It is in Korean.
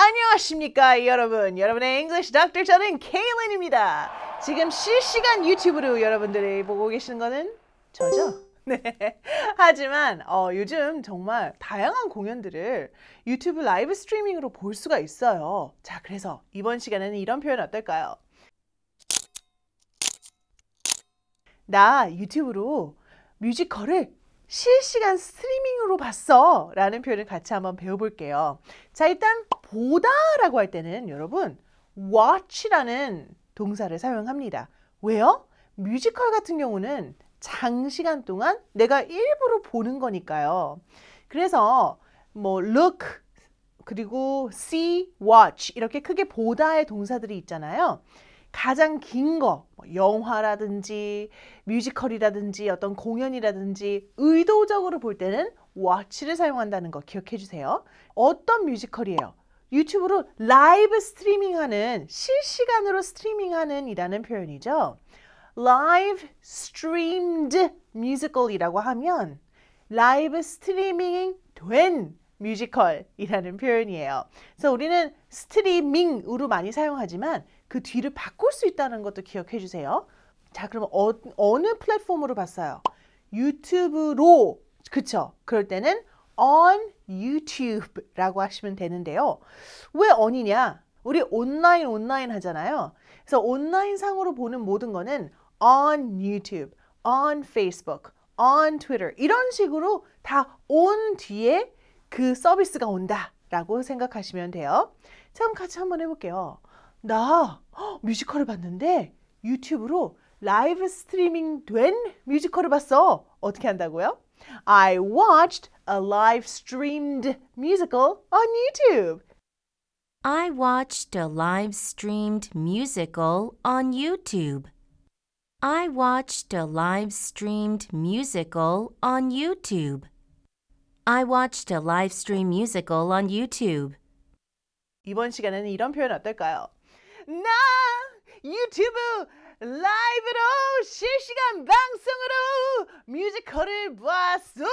안녕하십니까 여러분 여러분의 English Doctor 저는 케일린입니다 지금 실시간 유튜브로 여러분들이 보고 계시는 거는 저죠 네. 하지만 어, 요즘 정말 다양한 공연들을 유튜브 라이브 스트리밍으로 볼 수가 있어요 자 그래서 이번 시간에는 이런 표현 어떨까요 나 유튜브로 뮤지컬을 실시간 스트리밍으로 봤어 라는 표현을 같이 한번 배워볼게요. 자 일단 보다 라고 할 때는 여러분 watch라는 동사를 사용합니다. 왜요? 뮤지컬 같은 경우는 장시간 동안 내가 일부러 보는 거니까요. 그래서 뭐 look 그리고 see, watch 이렇게 크게 보다의 동사들이 있잖아요. 가장 긴 거, 뭐 영화라든지 뮤지컬이라든지 어떤 공연이라든지 의도적으로 볼 때는 watch를 사용한다는 거 기억해 주세요. 어떤 뮤지컬이에요? 유튜브로 라이브 스트리밍하는 실시간으로 스트리밍하는 이라는 표현이죠. live streamed musical이라고 하면 라이브 스트리밍 된 뮤지컬이라는 표현이에요. 그래서 우리는 스트리밍으로 많이 사용하지만 그 뒤를 바꿀 수 있다는 것도 기억해 주세요. 자, 그럼 어, 어느 플랫폼으로 봤어요? 유튜브로, 그쵸? 그럴 때는 on YouTube라고 하시면 되는데요. 왜 on이냐? 우리 온라인 온라인 하잖아요. 그래서 온라인 상으로 보는 모든 거는 on YouTube, on Facebook, on Twitter 이런 식으로 다 on 뒤에 그 서비스가 온다 라고 생각하시면 돼요. 자, 그럼 같이 한번 해볼게요. 나 뮤지컬을 봤는데 유튜브로 라이브 스트리밍 된 뮤지컬을 봤어. 어떻게 한다고요? I watched a live streamed musical on YouTube. I watched a live streamed musical on YouTube. I watched a live streamed musical on YouTube. I watched a live stream musical on YouTube. 이번 시간에는 이런 표현 어떨까요? 나 유튜브 라이브로 실시간 방송으로 뮤지컬을 봤어!